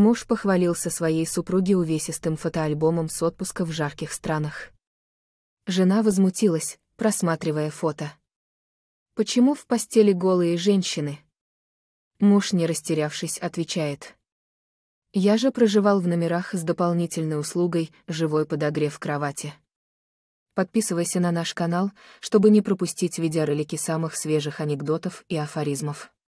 Муж похвалился своей супруге увесистым фотоальбомом с отпуска в жарких странах. Жена возмутилась, просматривая фото. «Почему в постели голые женщины?» Муж, не растерявшись, отвечает. «Я же проживал в номерах с дополнительной услугой «Живой подогрев кровати». Подписывайся на наш канал, чтобы не пропустить видеоролики самых свежих анекдотов и афоризмов.